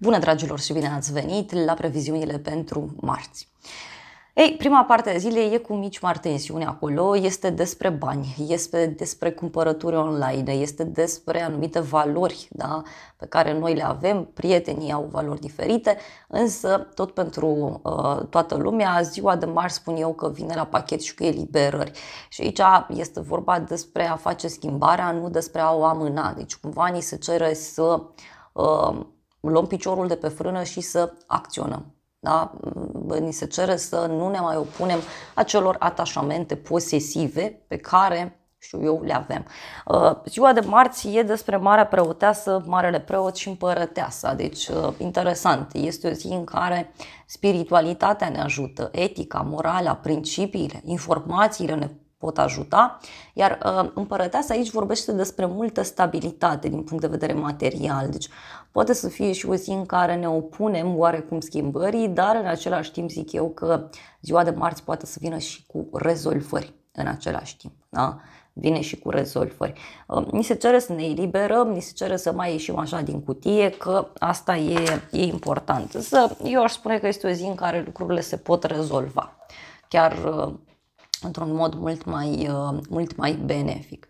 Bună, dragilor, și bine ați venit la previziunile pentru marți. Ei, prima parte a zilei e cu mici mari tensiuni acolo, este despre bani, este despre cumpărături online, este despre anumite valori da, pe care noi le avem, prietenii au valori diferite, însă tot pentru uh, toată lumea, ziua de marți spun eu că vine la pachet și cu eliberări. Și aici este vorba despre a face schimbarea, nu despre a o amâna, deci cumva ni se cere să uh, luăm piciorul de pe frână și să acționăm. Da? Ni se cere să nu ne mai opunem acelor atașamente posesive pe care știu eu, le avem. Uh, ziua de marți e despre Marea Preoteasă, Marele Preot și Împărăteasa, deci uh, interesant, este o zi în care spiritualitatea ne ajută, etica, morala, principiile, informațiile ne pot ajuta. Iar uh, împărăteasa aici vorbește despre multă stabilitate din punct de vedere material. Deci poate să fie și o zi în care ne opunem oarecum schimbării, dar în același timp zic eu că ziua de marți poate să vină și cu rezolvări în același timp. Da? vine și cu rezolvări. Uh, ni se cere să ne eliberăm, ni se cere să mai ieșim așa din cutie, că asta e, e important. Însă eu aș spune că este o zi în care lucrurile se pot rezolva. Chiar uh, într-un mod mult mai, uh, mult mai benefic.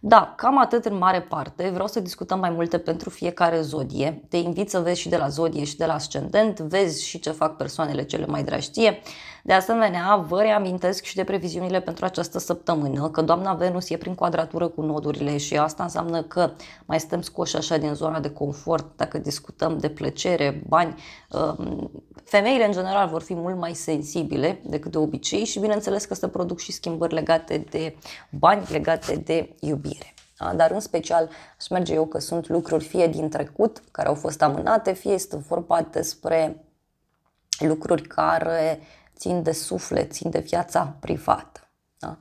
Da, cam atât în mare parte. Vreau să discutăm mai multe pentru fiecare zodie. Te invit să vezi și de la zodie și de la ascendent, vezi și ce fac persoanele cele mai dragi ție. De asemenea, vă reamintesc și de previziunile pentru această săptămână, că doamna Venus e prin quadratură cu nodurile și asta înseamnă că mai stăm scoși așa din zona de confort dacă discutăm de plăcere, bani. Um, femeile, în general, vor fi mult mai sensibile decât de obicei și, bineînțeles, că se produc și schimbări legate de bani, legate de iubire dar în special aș merge eu că sunt lucruri fie din trecut care au fost amânate, fie este vorba despre lucruri care țin de suflet, țin de viața privată. Da?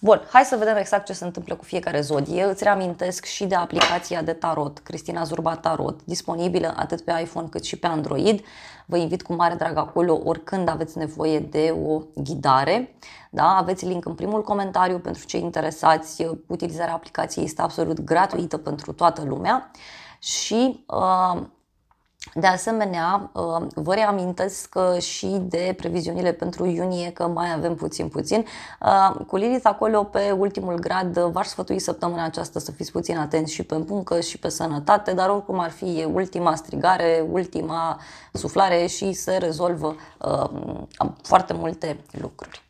Bun, hai să vedem exact ce se întâmplă cu fiecare zodie. Îți reamintesc și de aplicația de tarot, Cristina Zurba Tarot, disponibilă atât pe iPhone cât și pe Android. Vă invit cu mare drag acolo oricând aveți nevoie de o ghidare. Da? Aveți link în primul comentariu pentru cei interesați. Utilizarea aplicației este absolut gratuită pentru toată lumea și uh, de asemenea, uh, vă reamintesc uh, și de previziunile pentru iunie, că mai avem puțin puțin. Uh, cu Lilith acolo pe ultimul grad v-aș sfătui săptămâna aceasta să fiți puțin atenți și pe muncă și pe sănătate, dar oricum ar fi ultima strigare, ultima suflare și se rezolvă foarte multe lucruri.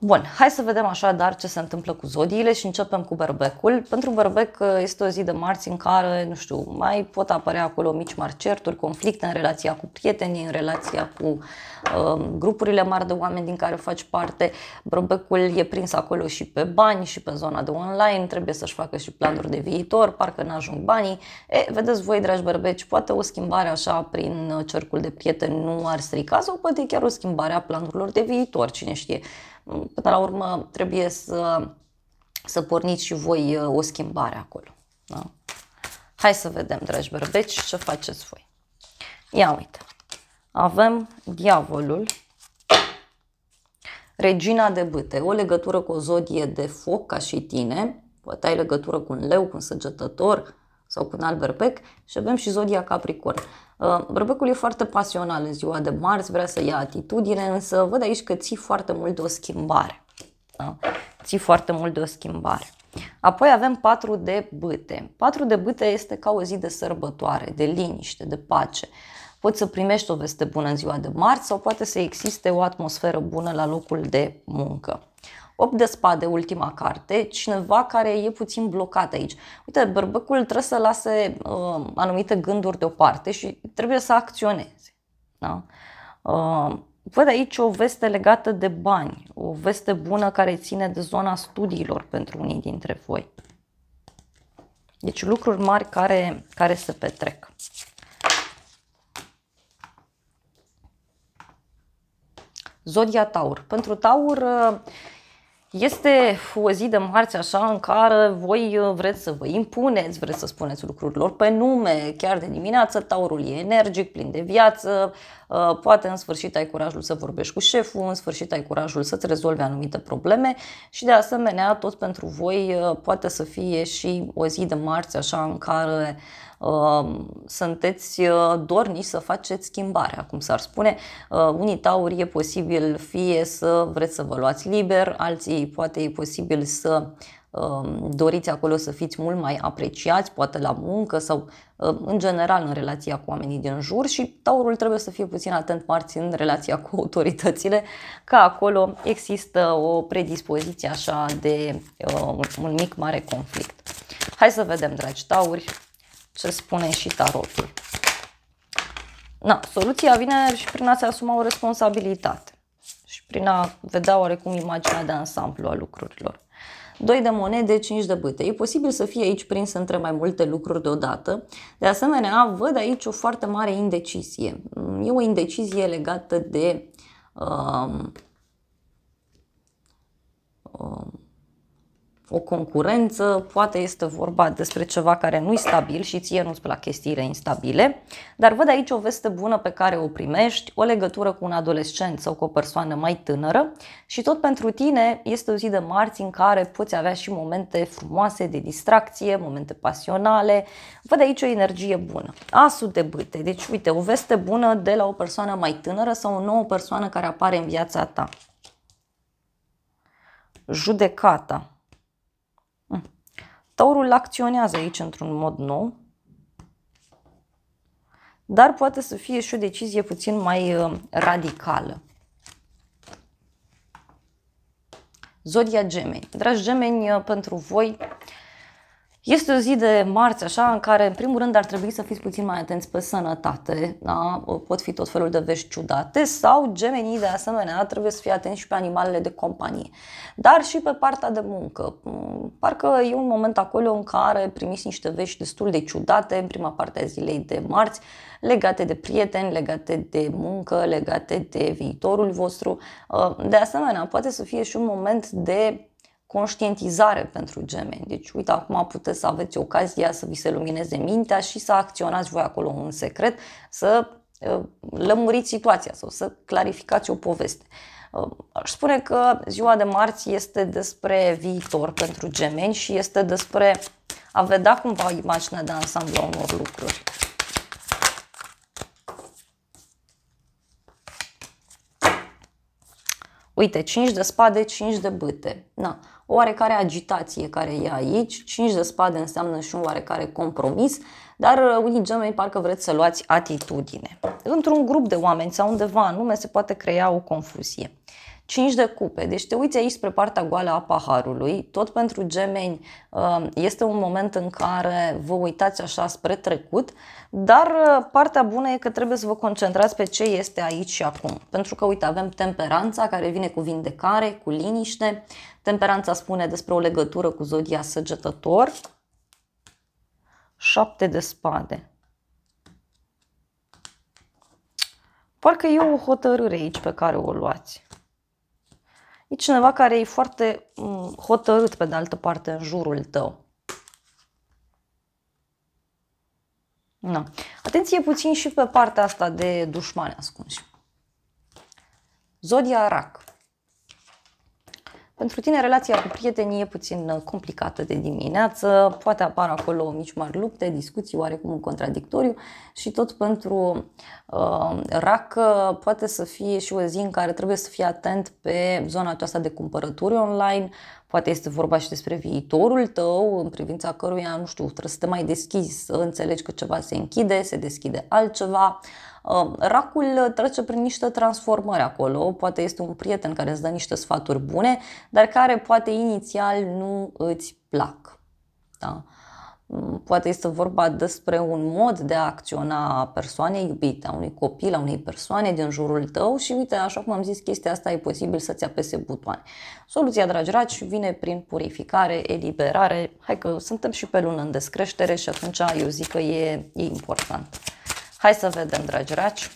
Bun, hai să vedem așadar ce se întâmplă cu zodiile și începem cu berbecul. Pentru berbec uh, este o zi de marți în care, nu știu, mai pot apărea acolo mici mari certuri, conflicte în relația cu prietenii, în relația cu um, grupurile mari de oameni din care faci parte. Berbecul e prins acolo și pe bani și pe zona de online, trebuie să-și facă și planuri de viitor, parcă n-ajung banii. E, vedeți voi, dragi berbeci, poate o schimbare așa prin uh, cercul de prieteni nu ar strica sau poate chiar o schimbare a planurilor de viitor, cine știe până la urmă trebuie să, să porniți și voi uh, o schimbare acolo. Da? Hai să vedem, dragi bărbeci, ce faceți voi. Ia uite, avem diavolul, regina de bâte, o legătură cu o zodie de foc ca și tine, poate ai legătură cu un leu, cu un săgetător sau cu un Berbec și avem și zodia capricorn. Uh, Rebecul e foarte pasional în ziua de marți, vrea să ia atitudine, însă văd aici că ții foarte mult de o schimbare. Da? Ții foarte mult de o schimbare. Apoi avem patru de bâte. Patru de bâte este ca o zi de sărbătoare, de liniște, de pace. Poți să primești o veste bună în ziua de marți sau poate să existe o atmosferă bună la locul de muncă. 8 de spade, ultima carte, cineva care e puțin blocat aici. Uite, bărbăcul trebuie să lase uh, anumite gânduri deoparte și trebuie să acționeze. Da? Uh, văd aici o veste legată de bani, o veste bună care ține de zona studiilor pentru unii dintre voi. Deci lucruri mari care, care se petrec. Zodia Taur. Pentru Taur uh, este o zi de marți așa în care voi uh, vreți să vă impuneți, vreți să spuneți lucrurilor pe nume, chiar de dimineață taurul e energic, plin de viață, uh, poate în sfârșit ai curajul să vorbești cu șeful, în sfârșit ai curajul să-ți rezolvi anumite probleme și de asemenea tot pentru voi uh, poate să fie și o zi de marți așa în care uh, Ehm, sunteți eh, dorniți să faceți schimbarea, cum s-ar spune. Eh, unii tauri e posibil fie să vreți să vă luați liber, alții poate e posibil să ehm, doriți acolo să fiți mult mai apreciați, poate la muncă sau ehm, în general în relația cu oamenii din jur și taurul trebuie să fie puțin atent marți în relația cu autoritățile, că acolo există o predispoziție așa de un mic mare conflict. Hai să vedem, dragi tauri, ce spune și tarotul. Na, soluția vine și prin a se asuma o responsabilitate și prin a vedea oarecum imaginea de ansamblu a lucrurilor. 2 de monede, 5 de bâte. E posibil să fie aici prins între mai multe lucruri deodată. De asemenea, văd aici o foarte mare indecizie. E o indecizie legată de um, um, o concurență, poate este vorba despre ceva care nu-i stabil și ție nu-ți plac chestiile instabile, dar văd aici o veste bună pe care o primești, o legătură cu un adolescent sau cu o persoană mai tânără și tot pentru tine este o zi de marți în care poți avea și momente frumoase de distracție, momente pasionale, văd aici o energie bună. Asul de bâte, deci uite, o veste bună de la o persoană mai tânără sau o nouă persoană care apare în viața ta. Judecata Taurul acționează aici într-un mod nou, dar poate să fie și o decizie puțin mai uh, radicală. Zodia Gemeni. Dragi gemeni, uh, pentru voi este o zi de marți, așa, în care, în primul rând, ar trebui să fiți puțin mai atenți pe sănătate. Da? Pot fi tot felul de vești ciudate sau gemenii, de asemenea, trebuie să fie atenți și pe animalele de companie. Dar și pe partea de muncă. Mm, parcă e un moment acolo în care primiți niște vești destul de ciudate în prima parte a zilei de marți, legate de prieteni, legate de muncă, legate de viitorul vostru. Uh, de asemenea, poate să fie și un moment de conștientizare pentru gemeni. Deci, uite, acum puteți să aveți ocazia să vi se lumineze mintea și să acționați voi acolo un secret, să ă, lămuriți situația sau să clarificați o poveste. Ă, aș spune că ziua de marți este despre viitor pentru gemeni și este despre a vedea cumva imaginea de ansamblu a unor lucruri. Uite, 5 de spade, 5 de bâte. Na, o oarecare agitație care e aici, 5 de spade înseamnă și un oarecare compromis, dar uh, unii gemeni parcă vreți să luați atitudine. Într-un grup de oameni sau undeva anume se poate crea o confuzie. 5 de cupe. Deci te uiți aici spre partea goală a paharului, tot pentru gemeni uh, este un moment în care vă uitați așa spre trecut, dar uh, partea bună e că trebuie să vă concentrați pe ce este aici și acum. Pentru că, uite, avem temperanța care vine cu vindecare, cu liniște, temperanța spune despre o legătură cu zodia săgetător, 7 de spade. Parcă e o hotărâre aici pe care o luați e cineva care e foarte mm, hotărât pe de altă parte în jurul tău. Na. Atenție puțin și pe partea asta de dușmani ascunși. Zodia Rac. Pentru tine relația cu prietenii e puțin uh, complicată de dimineață, poate apar acolo mici mari lupte, discuții oarecum în contradictoriu și tot pentru uh, rac poate să fie și o zi în care trebuie să fii atent pe zona aceasta de cumpărături online, Poate este vorba și despre viitorul tău, în privința căruia, nu știu, trebuie să te mai deschizi, să înțelegi că ceva se închide, se deschide altceva. Uh, racul trece prin niște transformări acolo, poate este un prieten care îți dă niște sfaturi bune, dar care poate inițial nu îți plac. Da? Mm, poate este vorba despre un mod de a acționa a persoanei iubite, a unui copil, a unei persoane din jurul tău și uite, așa cum am zis, chestia asta e posibil să-ți apese butoane. Soluția, dragi raci, vine prin purificare, eliberare. Hai că suntem și pe lună în descreștere și atunci eu zic că e, e important. Hai să vedem, dragi raci.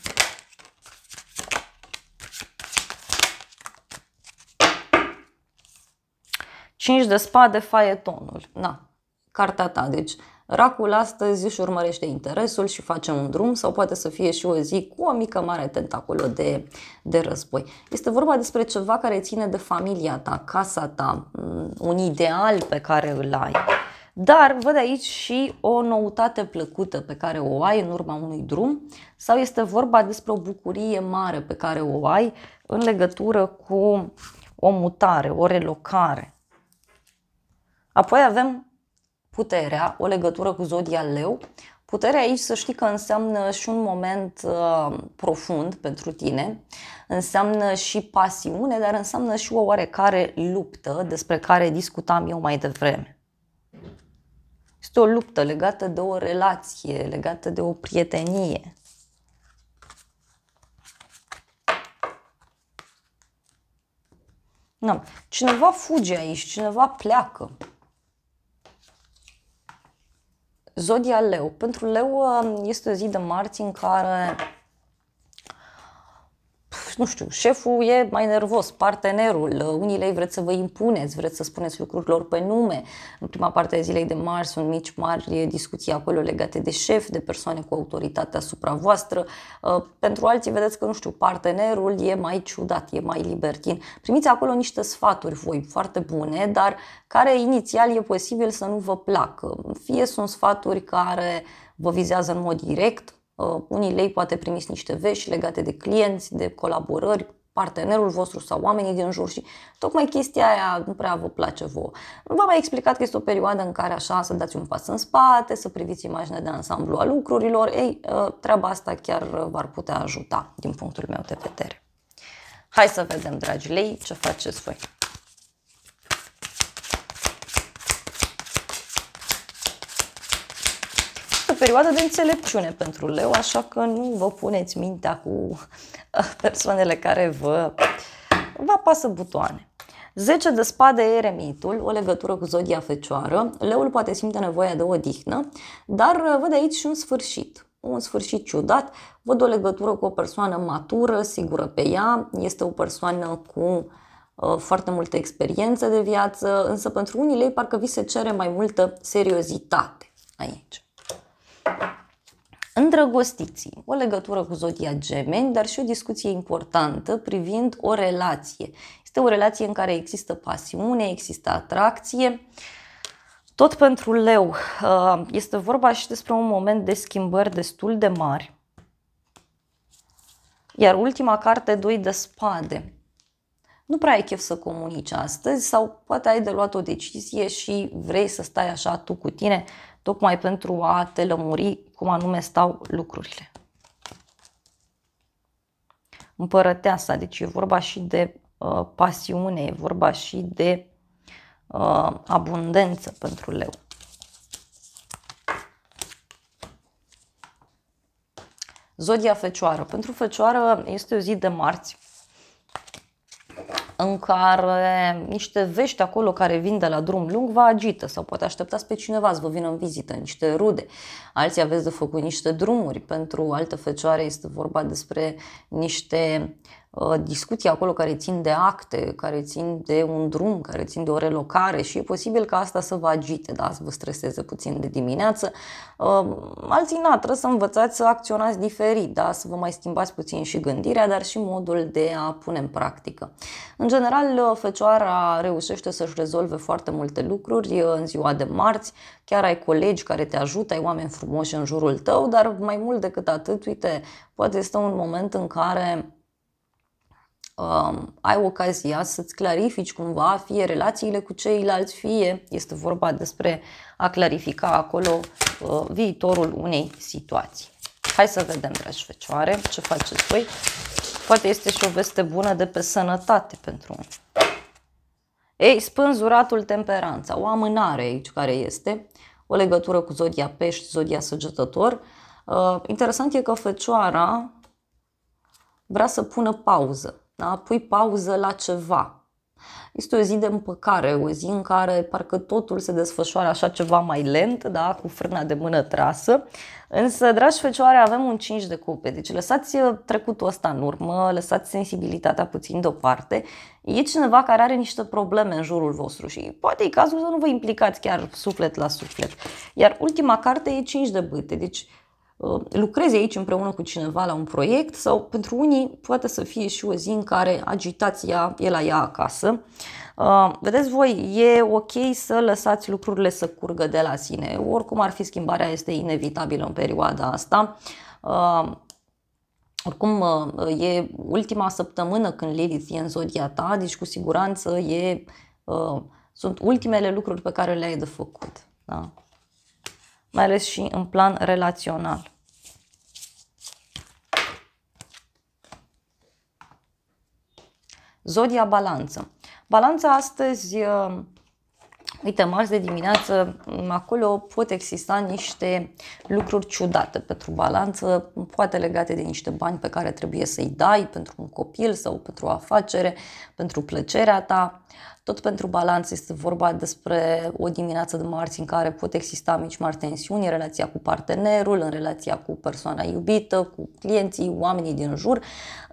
Cinci de spade, tonul. Na, cartea ta. Deci, racul astăzi își urmărește interesul și face un drum sau poate să fie și o zi cu o mică mare tentaculă de, de război. Este vorba despre ceva care ține de familia ta, casa ta, un ideal pe care îl ai. Dar văd aici și o noutate plăcută pe care o ai în urma unui drum sau este vorba despre o bucurie mare pe care o ai în legătură cu o mutare, o relocare. Apoi avem puterea, o legătură cu zodia leu. Puterea aici să știi că înseamnă și un moment uh, profund pentru tine, înseamnă și pasiune, dar înseamnă și o oarecare luptă despre care discutam eu mai devreme. Este o luptă legată de o relație, legată de o prietenie. Nu. Cineva fuge aici, cineva pleacă. Zodia Leu. Pentru Leu um, este o zi de marți în care nu știu, șeful e mai nervos, partenerul, uh, unii lei vreți să vă impuneți, vreți să spuneți lucrurilor pe nume. În prima parte a zilei de marți sunt mici, mari discuții acolo legate de șef, de persoane cu autoritate asupra voastră. Uh, pentru alții vedeți că, nu știu, partenerul e mai ciudat, e mai libertin. Primiți acolo niște sfaturi voi foarte bune, dar care inițial e posibil să nu vă placă. Fie sunt sfaturi care vă vizează în mod direct, Uh, unii lei poate primiți niște vești legate de clienți, de colaborări, partenerul vostru sau oamenii din jur și tocmai chestia aia nu prea vă place vouă. V-am mai explicat că este o perioadă în care așa să dați un pas în spate, să priviți imaginea de ansamblu a lucrurilor, ei, uh, treaba asta chiar v-ar putea ajuta din punctul meu de vedere. Hai să vedem, dragi lei, ce faceți voi. perioadă de înțelepciune pentru leu, așa că nu vă puneți mintea cu uh, persoanele care vă, vă apasă butoane. 10 de spade eremitul, o legătură cu zodia fecioară. Leul poate simte nevoia de o odihnă, dar uh, văd aici și un sfârșit. Un sfârșit ciudat, văd o legătură cu o persoană matură, sigură pe ea, este o persoană cu uh, foarte multă experiență de viață, însă pentru unii lei parcă vi se cere mai multă seriozitate aici. Îndrăgostiții, o legătură cu zodia gemeni, dar și o discuție importantă privind o relație. Este o relație în care există pasiune, există atracție. Tot pentru leu uh, este vorba și despre un moment de schimbări destul de mari. Iar ultima carte, doi de spade. Nu prea ai chef să comunici astăzi sau poate ai de luat o decizie și vrei să stai așa tu cu tine tocmai pentru a te lămuri cum anume stau lucrurile. Împărăteasa, deci e vorba și de uh, pasiune, e vorba și de uh, abundență pentru leu. Zodia Fecioară. Pentru Fecioară este o zi de marți în care niște vești acolo care vin de la drum lung vă agită sau poate așteptați pe cineva să vă vină în vizită, niște rude. Alții aveți de făcut niște drumuri. Pentru altă fecioare este vorba despre niște Uh, discuții acolo care țin de acte, care țin de un drum, care țin de o relocare și e posibil ca asta să vă agite, da, să vă streseze puțin de dimineață. Uh, alții na, trebuie să învățați să acționați diferit, da, să vă mai schimbați puțin și gândirea, dar și modul de a pune în practică. În general, uh, Fecioara reușește să-și rezolve foarte multe lucruri în ziua de marți, chiar ai colegi care te ajută, ai oameni frumoși în jurul tău, dar mai mult decât atât, uite, poate este un moment în care Um, ai ocazia să-ți clarifici cumva fie relațiile cu ceilalți, fie este vorba despre a clarifica acolo uh, viitorul unei situații. Hai să vedem, dragi fecioare, ce faceți voi. Poate este și o veste bună de pe sănătate pentru unii. Ei, spânzuratul temperanța, o amânare aici care este, o legătură cu zodia pești, zodia săgetător. Uh, interesant e că fecioara vrea să pună pauză da? pui pauză la ceva. Este o zi de împăcare, o zi în care parcă totul se desfășoară așa ceva mai lent, da? cu frâna de mână trasă. Însă, dragi fecioare, avem un 5 de cupe, deci lăsați uh, trecutul ăsta în urmă, lăsați sensibilitatea puțin deoparte. E cineva care are niște probleme în jurul vostru și poate e cazul să nu vă implicați chiar suflet la suflet. Iar ultima carte e 5 de bâte, deci Uh, lucrezi aici împreună cu cineva la un proiect sau pentru unii poate să fie și o zi în care agitația e la ea acasă. Uh, vedeți voi, e ok să lăsați lucrurile să curgă de la sine. Oricum ar fi schimbarea este inevitabilă în perioada asta. Uh, oricum, e ultima săptămână când Lilith e în zodia ta, deci cu siguranță e, sunt ultimele lucruri pe care le-ai de făcut. Da? Mai ales și în plan relațional. Zodia Balanță. Balanța astăzi, uh, uite, marți de dimineață, mm, acolo pot exista niște lucruri ciudate pentru balanță, mm, poate legate de niște bani pe care trebuie să-i dai pentru un copil sau pentru o afacere, pentru plăcerea ta, tot pentru balanț este vorba despre o dimineață de marți în care pot exista mici mari tensiuni în relația cu partenerul, în relația cu persoana iubită, cu clienții, oamenii din jur.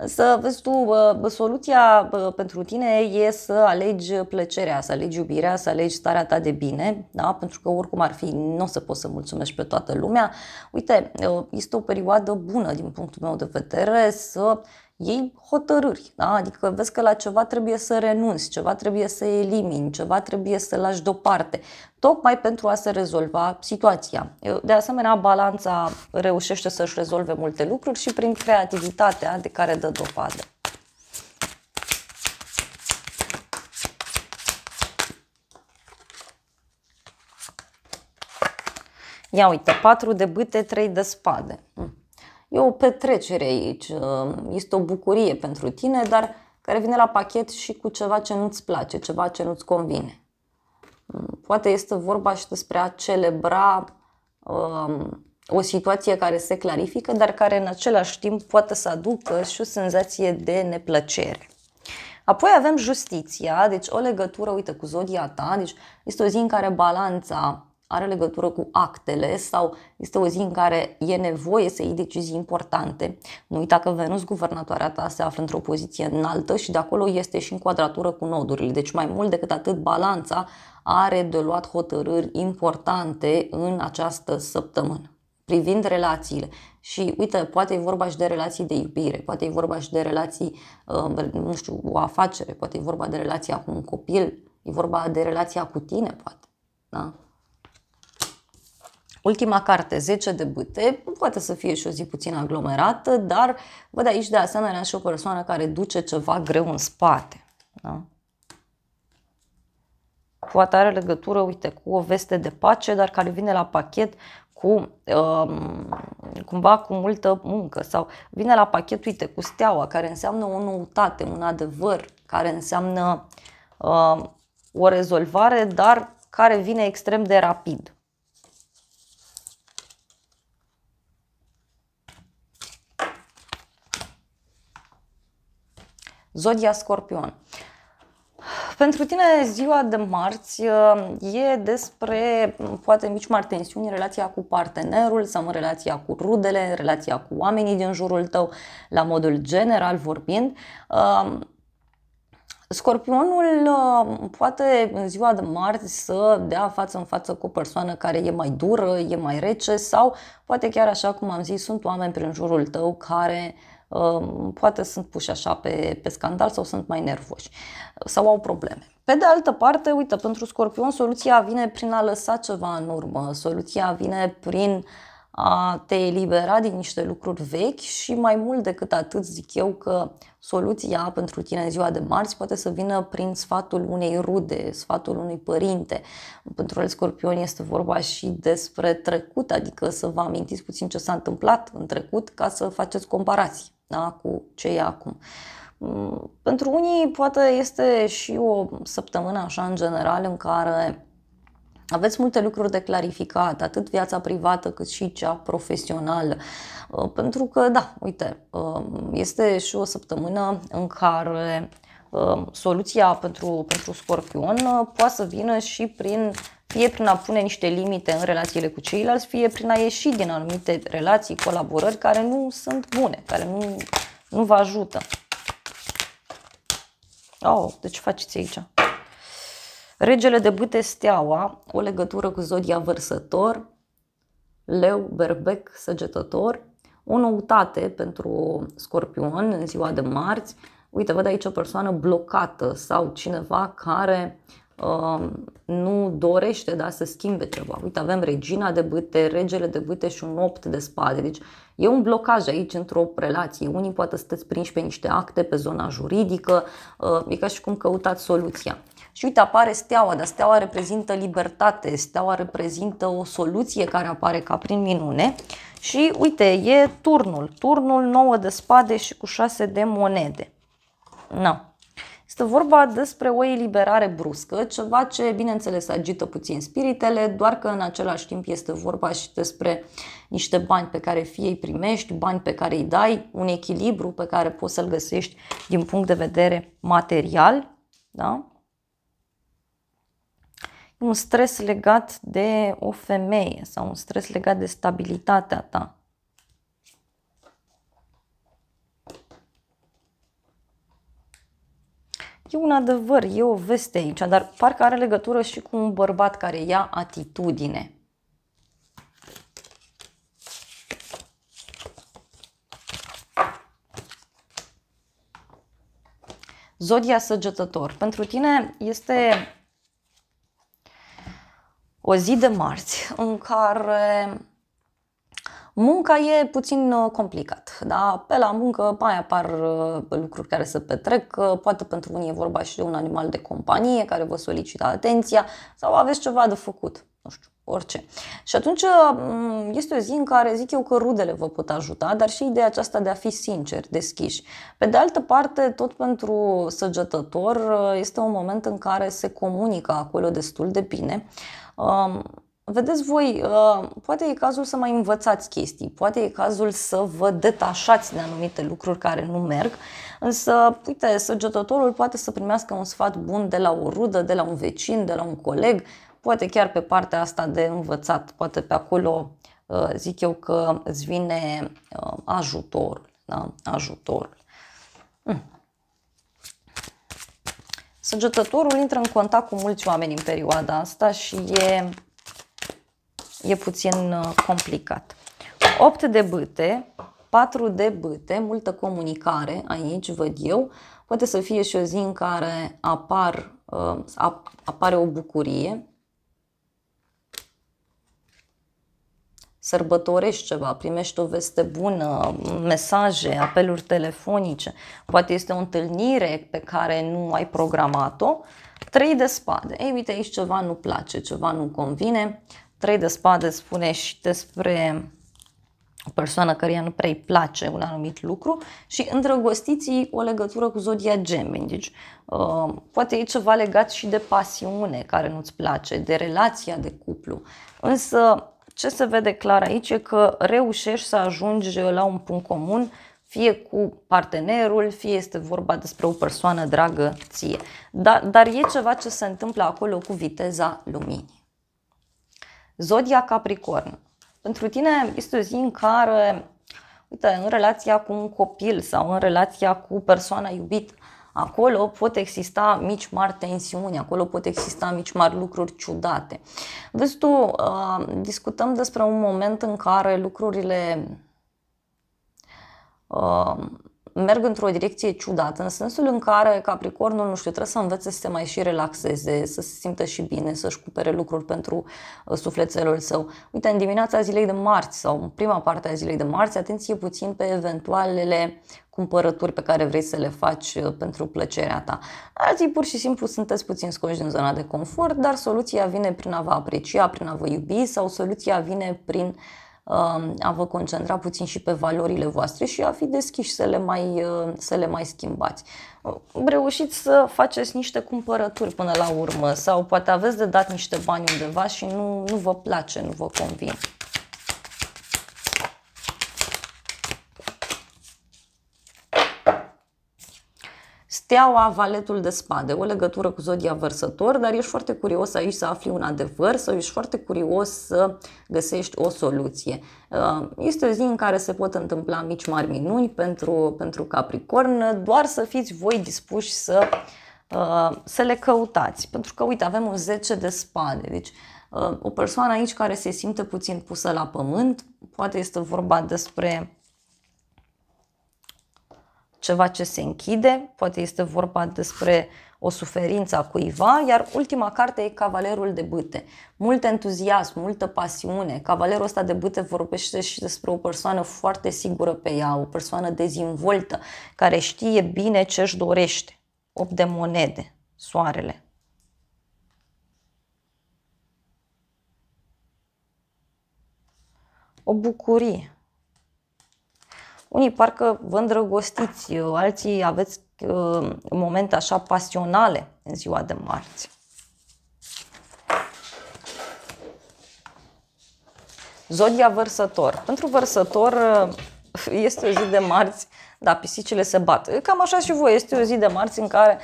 Să vezi tu, soluția pentru tine e să alegi plăcerea, să alegi iubirea, să alegi starea ta de bine, da? pentru că oricum ar fi, nu o să poți să mulțumești pe toată lumea. Uite, ă, este o perioadă bună din punctul meu de vedere să iei hotărâri, da? adică vezi că la ceva trebuie să renunți, ceva trebuie să elimini, ceva trebuie să lași deoparte, tocmai pentru a se rezolva situația. De asemenea, balanța reușește să-și rezolve multe lucruri și prin creativitatea de care dă dovadă. Ia uite, 4 de bâte, 3 de spade. Hm e o petrecere aici, uh, este o bucurie pentru tine, dar care vine la pachet și cu ceva ce nu-ți place, ceva ce nu-ți convine. Mm, poate este vorba și despre a celebra um, o situație care se clarifică, dar care în același timp poate să aducă și o senzație de neplăcere. Apoi avem justiția, deci o legătură, uite, cu zodia ta, deci este o zi în care balanța are legătură cu actele sau este o zi în care e nevoie să iei decizii importante. Nu uita că Venus, guvernatoarea ta, se află într-o poziție înaltă și de acolo este și în quadratură cu nodurile. Deci mai mult decât atât, balanța are de luat hotărâri importante în această săptămână privind relațiile. Și uite, poate e vorba și de relații de iubire, poate e vorba și de relații, uh, nu știu, o afacere, poate e vorba de relația cu un copil, e vorba de relația cu tine, poate. Da? Ultima carte, 10 de bâte, poate să fie și o zi puțin aglomerată, dar văd aici de asemenea și o persoană care duce ceva greu în spate. Da? Poate are legătură, uite, cu o veste de pace, dar care vine la pachet cu um, cumva cu multă muncă sau vine la pachet, uite, cu steaua, care înseamnă o noutate, un adevăr, care înseamnă um, o rezolvare, dar care vine extrem de rapid. Zodia Scorpion. Pentru tine ziua de marți uh, e despre poate mici mari tensiuni în relația cu partenerul sau în relația cu rudele, în relația cu oamenii din jurul tău, la modul general vorbind. Uh, Scorpionul uh, poate în ziua de marți să dea față în față cu o persoană care e mai dură, e mai rece sau poate chiar așa cum am zis, sunt oameni prin jurul tău care uh, poate sunt puși așa pe, pe scandal sau sunt mai nervoși sau au probleme. Pe de altă parte, uite, pentru scorpion soluția vine prin a lăsa ceva în urmă, soluția vine prin a te elibera din niște lucruri vechi și mai mult decât atât zic eu că soluția pentru tine în ziua de marți poate să vină prin sfatul unei rude, sfatul unui părinte. Pentru el scorpion este vorba și despre trecut, adică să vă amintiți puțin ce s-a întâmplat în trecut ca să faceți comparații da, cu ce e acum. Mm, pentru unii poate este și o săptămână așa în general în care aveți multe lucruri de clarificat, atât viața privată cât și cea profesională. Uh, pentru că, da, uite, um, este și o săptămână în care um, soluția pentru, pentru scorpion uh, poate să vină și prin fie prin a pune niște limite în relațiile cu ceilalți, fie prin a ieși din anumite relații, colaborări care nu sunt bune, care nu, nu vă ajută. Oh, ce faceți aici. Regele de bâte steaua, o legătură cu zodia vărsător, leu, berbec, săgetător, o noutate pentru scorpion în ziua de marți. Uite, văd aici o persoană blocată sau cineva care nu dorește da, să schimbe ceva. Uite, avem regina de bâte, regele de bâte și un opt de spade. Deci e un blocaj aici într-o relație. Unii poate sunteți prinși pe niște acte, pe zona juridică. Uh, e ca și cum căutați soluția. Și uite, apare steaua, dar steaua reprezintă libertate, steaua reprezintă o soluție care apare ca prin minune. Și uite, e turnul, turnul 9 de spade și cu 6 de monede. No. Este vorba despre o eliberare bruscă, ceva ce, bineînțeles, agită puțin spiritele, doar că în același timp este vorba și despre niște bani pe care fie îi primești, bani pe care îi dai, un echilibru pe care poți să-l găsești din punct de vedere material. Da? Un stres legat de o femeie sau un stres legat de stabilitatea ta E un adevăr, e o veste aici, dar parcă are legătură și cu un bărbat care ia atitudine. Zodia săgetător. Pentru tine este o zi de marți în care Munca e puțin uh, complicat, dar Pe la muncă mai apar uh, lucruri care se petrec, uh, poate pentru unii e vorba și de un animal de companie care vă solicită atenția sau aveți ceva de făcut, nu știu, orice. Și atunci mm, este o zi în care zic eu că rudele vă pot ajuta, dar și ideea aceasta de a fi sincer, deschiși. Pe de altă parte, tot pentru săgetător este un moment în care se comunică acolo destul de bine. Um, Vedeți voi, uh, poate e cazul să mai învățați chestii, poate e cazul să vă detașați de anumite lucruri care nu merg, însă, uite, săgetătorul poate să primească un sfat bun de la o rudă, de la un vecin, de la un coleg, poate chiar pe partea asta de învățat, poate pe acolo uh, zic eu că îți vine uh, ajutorul, da? ajutorul. Hmm. Săgetătorul intră în contact cu mulți oameni în perioada asta și e e puțin uh, complicat. 8 de bâte, 4 de bâte, multă comunicare aici, văd eu. Poate să fie și o zi în care apar, uh, apare o bucurie. Sărbătorești ceva, primești o veste bună, mesaje, apeluri telefonice. Poate este o întâlnire pe care nu ai programat-o. Trei de spade. Ei, uite, aici ceva nu place, ceva nu convine. Trei de spade spune și despre o persoană care nu prea îi place un anumit lucru și îndrăgostiții o legătură cu zodia Gemini. Deci, uh, poate e ceva legat și de pasiune care nu-ți place, de relația de cuplu. Însă, ce se vede clar aici e că reușești să ajungi la un punct comun fie cu partenerul, fie este vorba despre o persoană dragă ție. Dar, dar e ceva ce se întâmplă acolo cu viteza luminii. Zodia Capricorn. Pentru tine este o zi în care, uite, în relația cu un copil sau în relația cu persoana iubită, Acolo pot exista mici mari tensiuni, acolo pot exista mici mari lucruri ciudate. Vezi tu, discutăm despre un moment în care lucrurile merg într-o direcție ciudată, în sensul în care Capricornul, nu știu, trebuie să învețe să se mai și relaxeze, să se simtă și bine, să-și cupere lucruri pentru uh, sufletelul său. Uite, în dimineața zilei de marți sau în prima parte a zilei de marți, atenție puțin pe eventualele cumpărături pe care vrei să le faci uh, pentru plăcerea ta. Alții pur și simplu sunteți puțin scoși din zona de confort, dar soluția vine prin a vă aprecia, prin a vă iubi sau soluția vine prin uh, a vă concentra puțin și pe valorile voastre și a fi deschiși să le mai, uh, să le mai schimbați. Uh, reușiți să faceți niște cumpărături până la urmă sau poate aveți de dat niște bani undeva și nu, nu vă place, nu vă convine. Steaua, valetul de spade, o legătură cu zodia vărsător, dar ești foarte curios aici să afli un adevăr sau ești foarte curios să găsești o soluție. Uh, este o zi în care se pot întâmpla mici mari minuni pentru, pentru Capricorn, doar să fiți voi dispuși să, uh, să le căutați. Pentru că, uite, avem un 10 de spade, deci uh, o persoană aici care se simte puțin pusă la pământ, poate este vorba despre ceva ce se închide, poate este vorba despre o suferință a cuiva, iar ultima carte e Cavalerul de bâte. Mult entuziasm, multă pasiune. Cavalerul ăsta de bâte vorbește și despre o persoană foarte sigură pe ea, o persoană dezinvoltă, care știe bine ce își dorește. 8 de monede, soarele. O bucurie. Unii parcă vă îndrăgostiți, uh, alții aveți uh, momente așa pasionale în ziua de marți. Zodia vărsător. Pentru vărsător uh, este o zi de marți, da, pisicile se bat. Cam așa și voi, este o zi de marți în care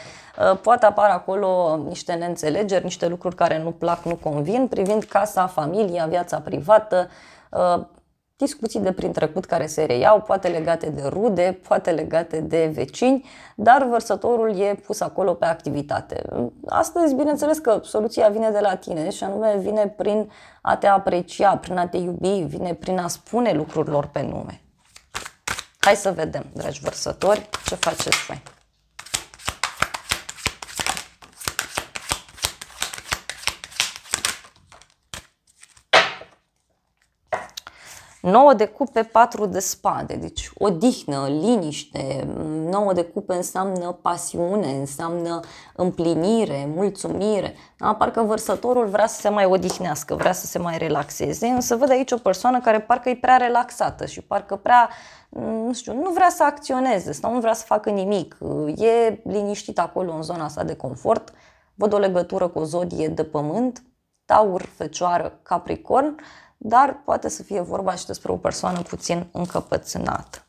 uh, poate apar acolo niște neînțelegeri, niște lucruri care nu plac, nu convin, privind casa, familia, viața privată, uh, discuții de prin trecut care se reiau, poate legate de rude, poate legate de vecini, dar vărsătorul e pus acolo pe activitate. Astăzi, bineînțeles că soluția vine de la tine și anume vine prin a te aprecia, prin a te iubi, vine prin a spune lucrurilor pe nume. Hai să vedem, dragi vărsători, ce faceți voi. 9 de cupe, 4 de spade, deci odihnă, liniște, 9 de cupe înseamnă pasiune, înseamnă împlinire, mulțumire. Da? Parcă vărsătorul vrea să se mai odihnească, vrea să se mai relaxeze, însă văd aici o persoană care parcă e prea relaxată și parcă prea, nu știu, nu vrea să acționeze sau nu vrea să facă nimic. E liniștit acolo în zona sa de confort, văd o legătură cu o zodie de pământ, taur, fecioară, capricorn, dar poate să fie vorba și despre o persoană puțin încăpățânată.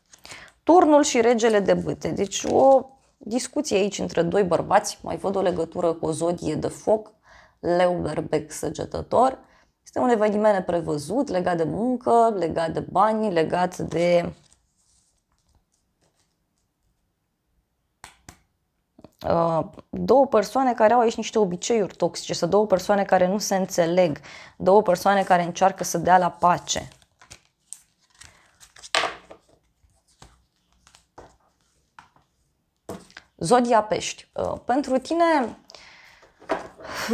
Turnul și regele de bâte. Deci o discuție aici între doi bărbați, mai văd o legătură cu o zodie de foc, leu, berbec, săgetător. Este un eveniment neprevăzut legat de muncă, legat de bani, legat de Uh, două persoane care au aici niște obiceiuri toxice, sau două persoane care nu se înțeleg, două persoane care încearcă să dea la pace. Zodia Pești. Uh, pentru tine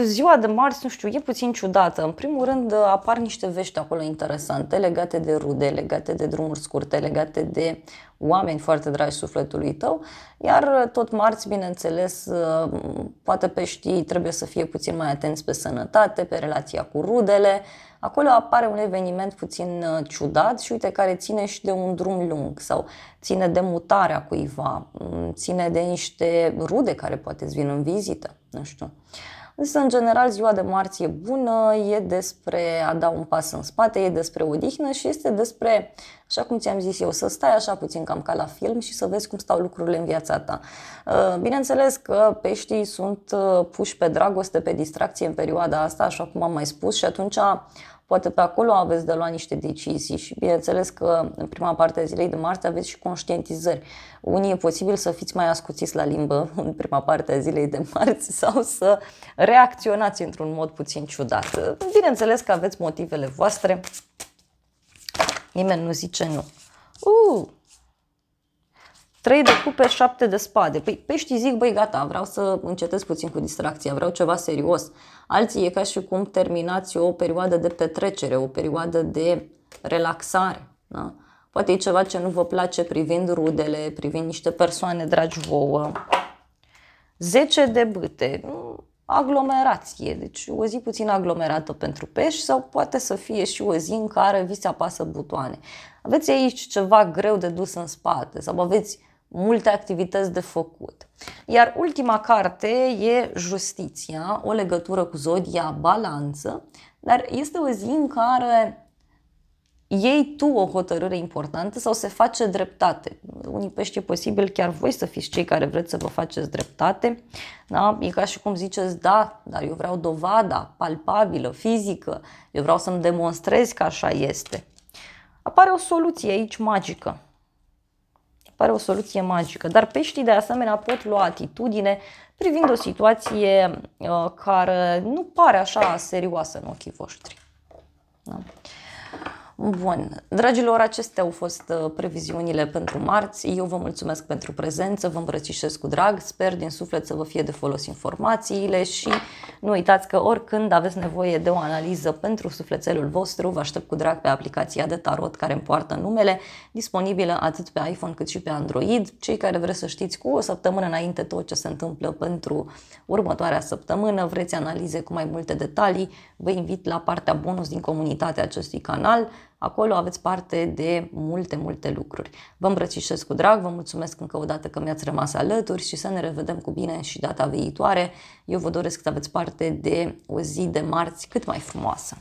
Ziua de marți, nu știu, e puțin ciudată. În primul rând uh, apar niște vești acolo interesante legate de rude, legate de drumuri scurte, legate de oameni foarte dragi sufletului tău, iar uh, tot marți, bineînțeles, uh, poate pe știi trebuie să fie puțin mai atenți pe sănătate, pe relația cu rudele. Acolo apare un eveniment puțin ciudat și uite care ține și de un drum lung sau ține de mutarea cuiva, mm, ține de niște rude care poate îți vin în vizită, nu știu. Însă, în general, ziua de marți e bună, e despre a da un pas în spate, e despre odihnă și este despre, așa cum ți-am zis eu, să stai așa puțin cam ca la film și să vezi cum stau lucrurile în viața ta. Uh, bineînțeles că peștii sunt uh, puși pe dragoste, pe distracție în perioada asta, așa cum am mai spus, și atunci Poate pe acolo aveți de luat niște decizii și bineînțeles că în prima parte a zilei de marți aveți și conștientizări. Unii e posibil să fiți mai ascuțiți la limbă în prima parte a zilei de marți sau să reacționați într-un mod puțin ciudat. Bineînțeles că aveți motivele voastre, nimeni nu zice nu. Uh! 3 de cupe, 7 de spade. Păi peștii păi zic, băi, gata, vreau să încetez puțin cu distracția, vreau ceva serios. Alții e ca și cum terminați o perioadă de petrecere, o perioadă de relaxare. Da? Poate e ceva ce nu vă place privind rudele, privind niște persoane dragi vouă. 10 de bâte, aglomerație, deci o zi puțin aglomerată pentru pești sau poate să fie și o zi în care vi se apasă butoane. Aveți aici ceva greu de dus în spate sau aveți multe activități de făcut. Iar ultima carte e Justiția, o legătură cu Zodia Balanță, dar este o zi în care iei tu o hotărâre importantă sau se face dreptate. Unii pești e posibil chiar voi să fiți cei care vreți să vă faceți dreptate. Da? E ca și cum ziceți, da, dar eu vreau dovada palpabilă, fizică, eu vreau să-mi demonstrez că așa este. Apare o soluție aici magică pare o soluție magică. Dar peștii de asemenea pot lua atitudine privind o situație uh, care nu pare așa serioasă în ochii voștri. Da. Bun. Dragilor, acestea au fost uh, previziunile pentru marți. Eu vă mulțumesc pentru prezență, vă îmbrățișez cu drag, sper din suflet să vă fie de folos informațiile și nu uitați că oricând aveți nevoie de o analiză pentru sufletelul vostru, vă aștept cu drag pe aplicația de tarot care îmi poartă numele, disponibilă atât pe iPhone cât și pe Android. Cei care vreți să știți cu o săptămână înainte tot ce se întâmplă pentru următoarea săptămână, vreți analize cu mai multe detalii, vă invit la partea bonus din comunitatea acestui canal. Acolo aveți parte de multe, multe lucruri. Vă îmbrățișez cu drag, vă mulțumesc încă o dată că mi-ați rămas alături și să ne revedem cu bine și data viitoare. Eu vă doresc să aveți parte de o zi de marți cât mai frumoasă.